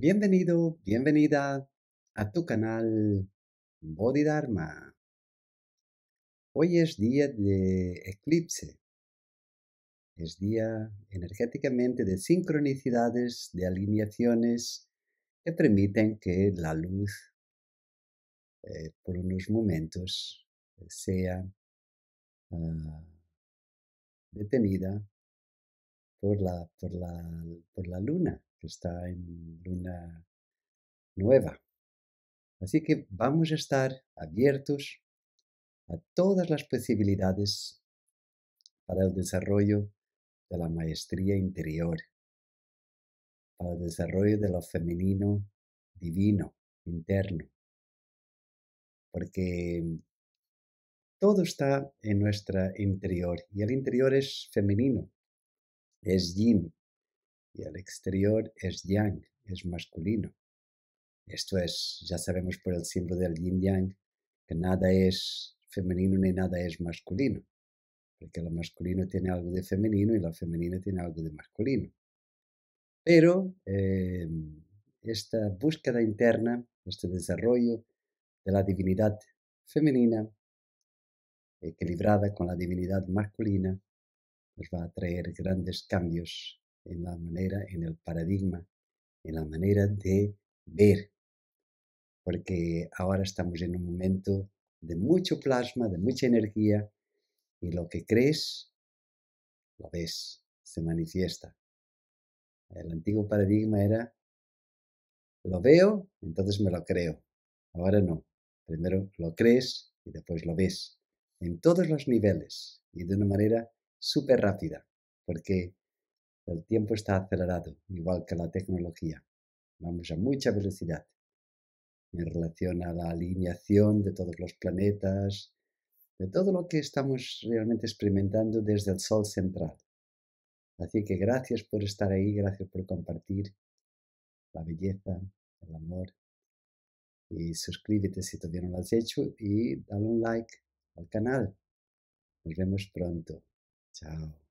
Bienvenido, bienvenida a tu canal Bodhidharma. Hoy es día de eclipse. Es día energéticamente de sincronicidades, de alineaciones que permiten que la luz eh, por unos momentos eh, sea ah, detenida por la, por la luna que está en luna nueva. Así que vamos a estar abiertos a todas las posibilidades para el desarrollo de la maestría interior, para el desarrollo de lo femenino divino, interno, porque todo está en nuestra interior y el interior es femenino, es yin, y al exterior es yang, es masculino. Esto es, ya sabemos por el símbolo del yin yang, que nada es femenino ni nada es masculino, porque lo masculino tiene algo de femenino y la femenina tiene algo de masculino. Pero em, esta búsqueda interna, este desarrollo de la divinidad femenina, equilibrada con la divinidad masculina, nos va a traer grandes cambios en la manera, en el paradigma, en la manera de ver. Porque ahora estamos en un momento de mucho plasma, de mucha energía, y lo que crees, lo ves, se manifiesta. El antiguo paradigma era, lo veo, entonces me lo creo. Ahora no. Primero lo crees y después lo ves. En todos los niveles y de una manera súper rápida. Porque el tiempo está acelerado, igual que la tecnología. Vamos a mucha velocidad en relación a la alineación de todos los planetas, de todo lo que estamos realmente experimentando desde el Sol central. Así que gracias por estar ahí, gracias por compartir la belleza, el amor. Y suscríbete si todavía no lo has hecho y dale un like al canal. Nos vemos pronto. Chao.